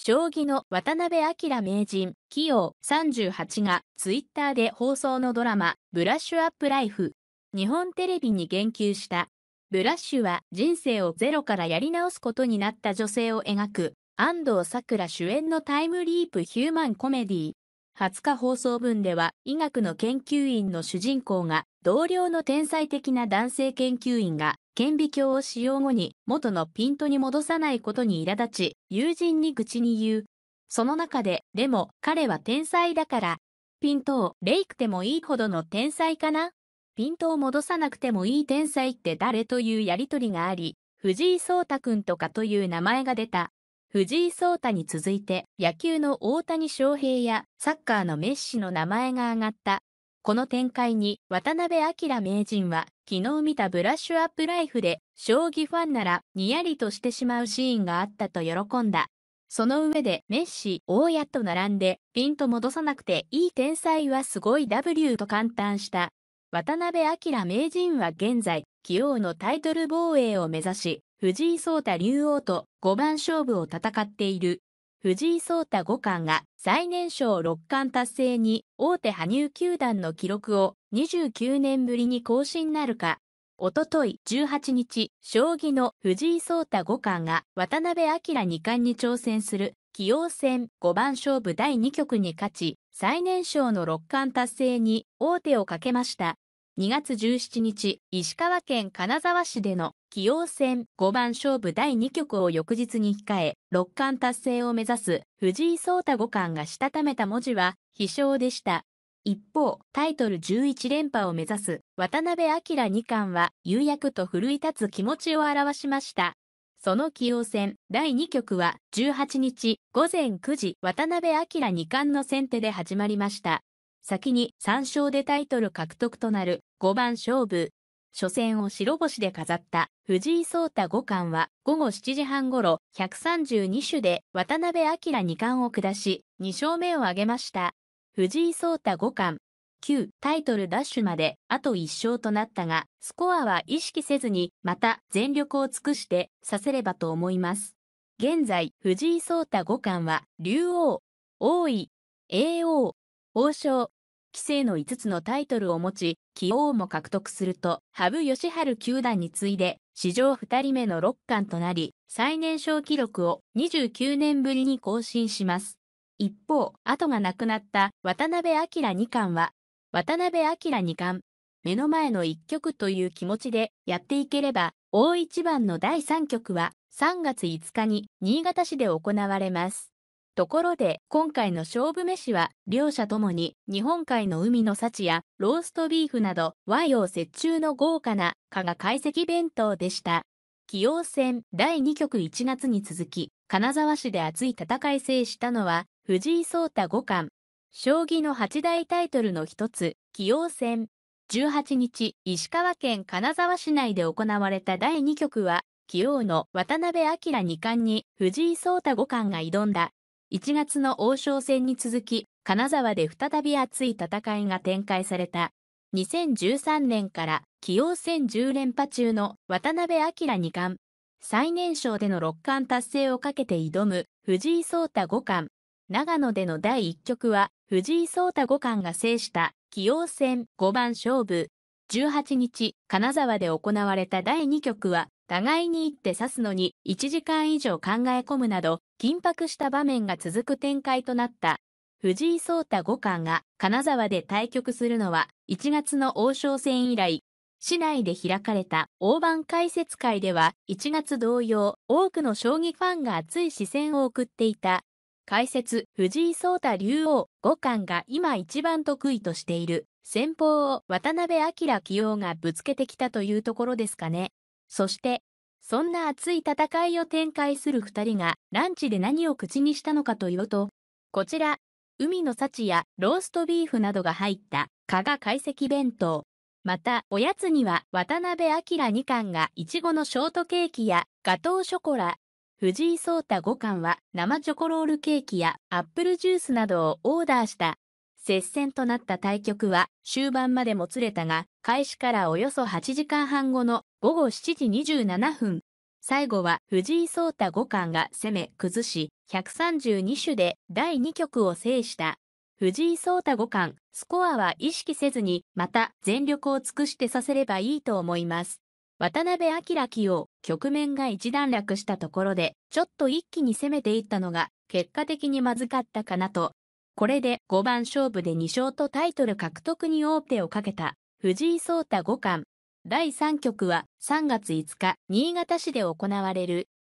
将棋の渡辺明名人、企業38がツイッターで放送のドラマ、ブラッシュアップライフ、日本テレビに言及した。ブラッシュは人生をゼロからやり直すことになった女性を描く、安藤サクラ主演のタイムリープヒューマンコメディ20日放送分では、医学の研究員の主人公が、同僚の天才的な男性研究員が、顕微鏡を使用後に元のピントに戻さないことに苛立ち、友人に愚痴に言う。その中で、でも彼は天才だから、ピントをレイクでもいいほどの天才かなピントを戻さなくてもいい天才って誰というやりとりがあり、藤井聡太くんとかという名前が出た。藤井聡太に続いて野球の大谷翔平やサッカーのメッシの名前が挙がった。この展開に渡辺明名人は昨日見たブラッシュアップライフで将棋ファンならにやりとしてしまうシーンがあったと喜んだ。その上でメッシ、大家と並んでピンと戻さなくていい天才はすごい W と簡単した。渡辺明名人は現在、棋王のタイトル防衛を目指し、藤井聡太竜王と5番勝負を戦っている。藤井聡太五冠が最年少六冠達成に大手羽生球団の記録を29年ぶりに更新なるか。おととい18日、将棋の藤井聡太五冠が渡辺明二冠に挑戦する棋王戦五番勝負第2局に勝ち、最年少の六冠達成に王手をかけました。2月17日、石川県金沢市での棋王戦5番勝負第2局を翌日に控え、六冠達成を目指す藤井聡太五冠がしたためた文字は、飛翔でした。一方、タイトル11連覇を目指す渡辺明二冠は、有役と奮い立つ気持ちを表しました。その棋王戦第2局は18日午前9時渡辺明二冠の先手で始まりました。先に3勝でタイトル獲得となる5番勝負。初戦を白星で飾った藤井聡太五冠は午後7時半ごろ132種で渡辺明二冠を下し2勝目を挙げました。藤井聡太五冠、旧タイトルダッシュまであと1勝となったが、スコアは意識せずにまた全力を尽くしてさせればと思います。現在、藤井聡太五冠は竜王、王位、叡王、王将、棋聖の5つのタイトルを持ち、棋王も獲得すると、羽生善治九段に次いで、史上2人目の六冠となり、最年少記録を29年ぶりに更新します。一方、後がなくなった渡辺明二冠は、渡辺明二冠、目の前の一局という気持ちでやっていければ、大一番の第三局は3月5日に新潟市で行われます。ところで、今回の勝負飯は、両者ともに日本海の海の幸やローストビーフなど和洋折衷の豪華な加賀懐石弁当でした。棋王戦第2局1月に続き、金沢市で熱い戦い制したのは、藤井聡太五冠。将棋の八大タイトルの一つ、棋王戦。18日、石川県金沢市内で行われた第2局は、棋王の渡辺明二冠に藤井聡太五冠が挑んだ1月の王将戦に続き、金沢で再び熱い戦いが展開された。2013年から棋王戦10連覇中の渡辺明二冠。最年少での六冠達成をかけて挑む藤井聡太五冠。長野での第1局は藤井聡太五冠が制した棋王戦5番勝負。18日、金沢で行われた第2局は互いに行って指すのに1時間以上考え込むなど緊迫した場面が続く展開となった藤井聡太五冠が金沢で対局するのは1月の王将戦以来市内で開かれた大盤解説会では1月同様多くの将棋ファンが熱い視線を送っていた解説藤井聡太竜王五冠が今一番得意としている戦法を渡辺明棋王がぶつけてきたというところですかねそして、そんな熱い戦いを展開する2人がランチで何を口にしたのかというと、こちら、海の幸やローストビーフなどが入った加賀懐石弁当。また、おやつには渡辺明二巻がいちごのショートケーキやガトーショコラ、藤井聡太五冠は生チョコロールケーキやアップルジュースなどをオーダーした。接戦となった対局は終盤までもつれたが、開始からおよそ8時間半後の午後7時27分、最後は藤井聡太五冠が攻め崩し、132種で第2局を制した。藤井聡太五冠、スコアは意識せずに、また全力を尽くしてさせればいいと思います。渡辺明棋王、局面が一段落したところで、ちょっと一気に攻めていったのが、結果的にまずかったかなとこれで5番勝負で2勝とタイトル獲得に王手をかけた藤井聡太五冠。第3局は3月5日、新潟市で行われる